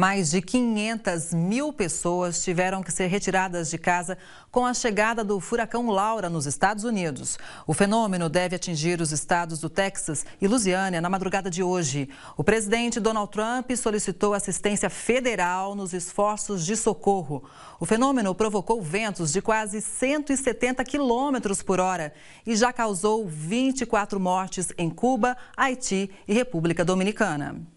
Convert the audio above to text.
Mais de 500 mil pessoas tiveram que ser retiradas de casa com a chegada do furacão Laura nos Estados Unidos. O fenômeno deve atingir os estados do Texas e Louisiana na madrugada de hoje. O presidente Donald Trump solicitou assistência federal nos esforços de socorro. O fenômeno provocou ventos de quase 170 quilômetros por hora e já causou 24 mortes em Cuba, Haiti e República Dominicana.